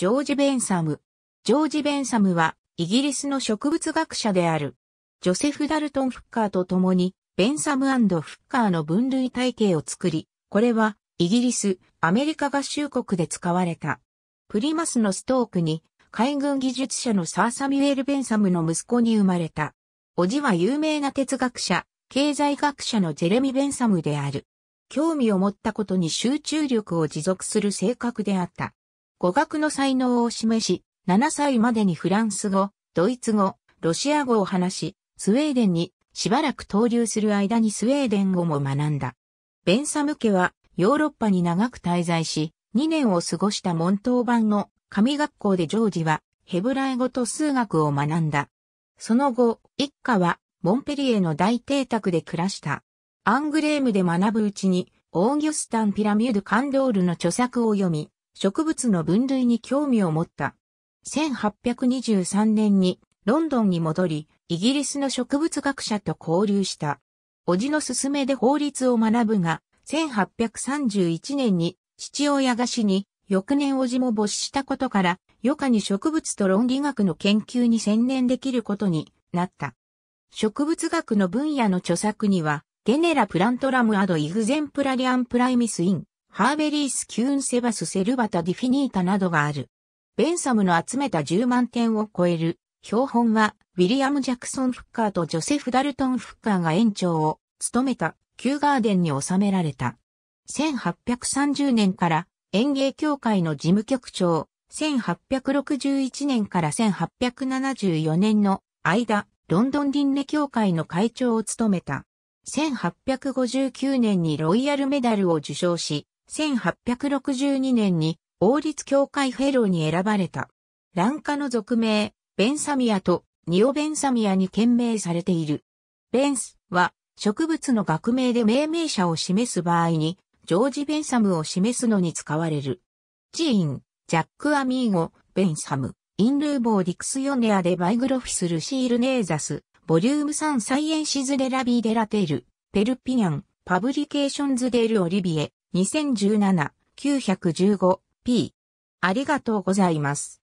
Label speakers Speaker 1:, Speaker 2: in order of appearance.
Speaker 1: ジョージ・ベンサム。ジョージ・ベンサムは、イギリスの植物学者である。ジョセフ・ダルトン・フッカーと共に、ベンサムフッカーの分類体系を作り、これは、イギリス、アメリカ合衆国で使われた。プリマスのストークに、海軍技術者のサー・サミュエル・ベンサムの息子に生まれた。おじは有名な哲学者、経済学者のジェレミ・ベンサムである。興味を持ったことに集中力を持続する性格であった。語学の才能を示し、7歳までにフランス語、ドイツ語、ロシア語を話し、スウェーデンにしばらく投留する間にスウェーデン語も学んだ。ベンサム家はヨーロッパに長く滞在し、2年を過ごした門頭版の神学校でジョージはヘブライ語と数学を学んだ。その後、一家はモンペリエの大邸宅で暮らした。アングレームで学ぶうちに、オーギュスタン・ピラミュード・カンドールの著作を読み、植物の分類に興味を持った。1823年にロンドンに戻り、イギリスの植物学者と交流した。叔父の勧めで法律を学ぶが、1831年に父親が死に、翌年叔父も没したことから、余暇に植物と論理学の研究に専念できることになった。植物学の分野の著作には、ゲネラプラントラムアドイグゼンプラリアンプライミスイン、ハーベリース・キューン・セバス・セルバタ・ディフィニータなどがある。ベンサムの集めた10万点を超える標本は、ウィリアム・ジャクソン・フッカーとジョセフ・ダルトン・フッカーが園長を務めた、キューガーデンに収められた。1830年から園芸協会の事務局長、1861年から1874年の間、ロンドン輪廻協会の会長を務めた。1859年にロイヤルメダルを受賞し、1862年に王立教会フェローに選ばれた。ンカの俗名、ベンサミアとニオベンサミアに検名されている。ベンスは植物の学名で命名者を示す場合に、ジョージ・ベンサムを示すのに使われる。ジーン、ジャック・アミーゴ、ベンサム、インルーボー・ディクス・ヨネアでバイグロフィス・ルシール・ネーザス、ボリューム3サイエンシズ・デラビー・デラテール、ペルピニャン、パブリケーションズ・デール・オリビエ、2017-915P。ありがとうございます。